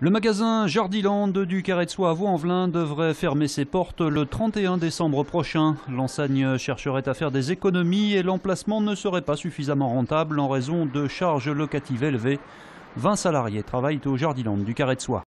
Le magasin Jardiland du Carré de Soie à Vaux-en-Velin devrait fermer ses portes le 31 décembre prochain. L'enseigne chercherait à faire des économies et l'emplacement ne serait pas suffisamment rentable en raison de charges locatives élevées. 20 salariés travaillent au Jardiland du Carré de Soie.